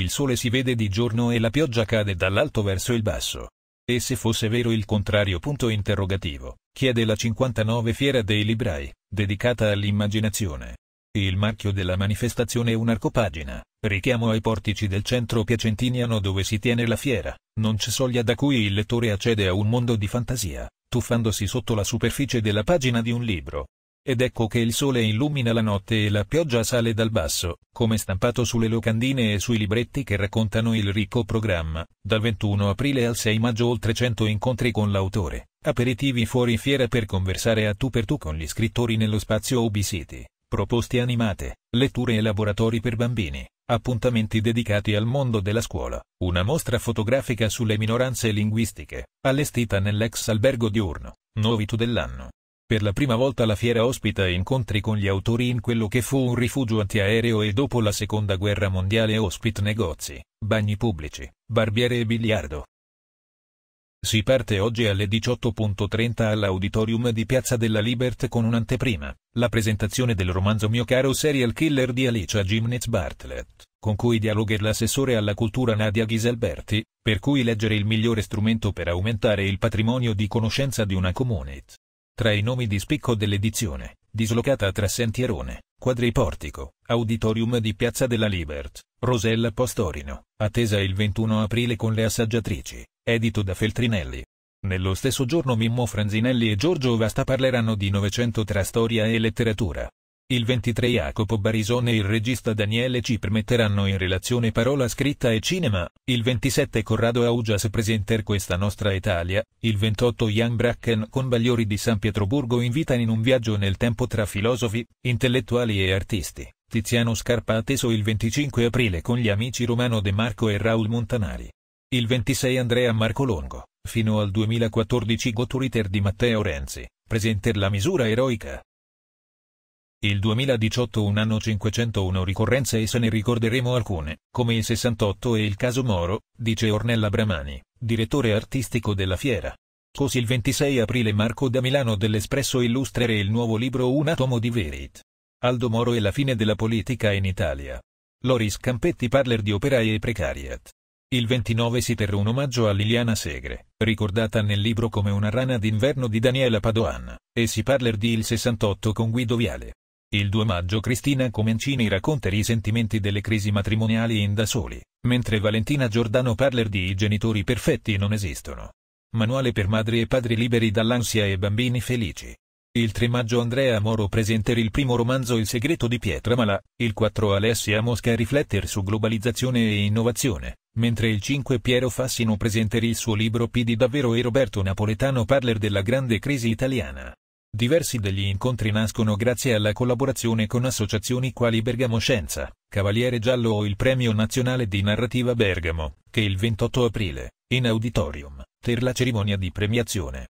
il sole si vede di giorno e la pioggia cade dall'alto verso il basso. E se fosse vero il contrario punto interrogativo, chiede la 59 Fiera dei Librai, dedicata all'immaginazione. Il marchio della manifestazione è un'arcopagina, richiamo ai portici del centro piacentiniano dove si tiene la fiera, non c'è soglia da cui il lettore accede a un mondo di fantasia, tuffandosi sotto la superficie della pagina di un libro, ed ecco che il sole illumina la notte e la pioggia sale dal basso, come stampato sulle locandine e sui libretti che raccontano il ricco programma, dal 21 aprile al 6 maggio oltre 100 incontri con l'autore, aperitivi fuori fiera per conversare a tu per tu con gli scrittori nello spazio Obi proposte animate, letture e laboratori per bambini, appuntamenti dedicati al mondo della scuola, una mostra fotografica sulle minoranze linguistiche, allestita nell'ex albergo diurno, nuovi tu dell'anno. Per la prima volta la fiera ospita incontri con gli autori in quello che fu un rifugio antiaereo e dopo la seconda guerra mondiale ospita negozi, bagni pubblici, barbiere e biliardo. Si parte oggi alle 18.30 all'auditorium di Piazza della Libert con un'anteprima, la presentazione del romanzo Mio caro serial killer di Alicia Gimnitz Bartlett, con cui dialoga l'assessore alla cultura Nadia Ghiselberti, per cui leggere il migliore strumento per aumentare il patrimonio di conoscenza di una community. Tra i nomi di spicco dell'edizione, dislocata tra Sentierone, Quadriportico, Auditorium di Piazza della Libert, Rosella Postorino, attesa il 21 aprile con le assaggiatrici, edito da Feltrinelli. Nello stesso giorno Mimmo Franzinelli e Giorgio Vasta parleranno di Novecento tra storia e letteratura, il 23 Jacopo Barisone e il regista Daniele ci permetteranno in relazione parola scritta e cinema, il 27 Corrado Augias presenter questa nostra Italia, il 28 Jan Bracken con Bagliori di San Pietroburgo invita in un viaggio nel tempo tra filosofi, intellettuali e artisti. Tiziano Scarpa atteso il 25 aprile con gli amici Romano De Marco e Raul Montanari. Il 26 Andrea Marcolongo, fino al 2014 Goturiter di Matteo Renzi, presenter la misura eroica, il 2018 un anno 501 ricorrenze e se ne ricorderemo alcune, come il 68 e il caso Moro, dice Ornella Bramani, direttore artistico della fiera. Così il 26 aprile Marco da Milano dell'Espresso illustrerà il nuovo libro Un atomo di Verit. Aldo Moro e la fine della politica in Italia. Loris Campetti parler di operai e precariat. Il 29 si terrà un omaggio a Liliana Segre, ricordata nel libro come una rana d'inverno di Daniela Padoan, e si parler di Il 68 con Guido Viale. Il 2 maggio Cristina Comencini racconta i risentimenti delle crisi matrimoniali in Da Soli, mentre Valentina Giordano parla di I genitori perfetti non esistono. Manuale per madri e padri liberi dall'ansia e bambini felici. Il 3 maggio Andrea Moro presenta il primo romanzo Il segreto di Pietra Pietramala, il 4 Alessia Mosca rifletter su globalizzazione e innovazione, mentre il 5 Piero Fassino presenta il suo libro PD Davvero e Roberto Napoletano parler della grande crisi italiana. Diversi degli incontri nascono grazie alla collaborazione con associazioni quali Bergamo Scienza, Cavaliere Giallo o il Premio Nazionale di Narrativa Bergamo, che il 28 aprile, in auditorium, per la cerimonia di premiazione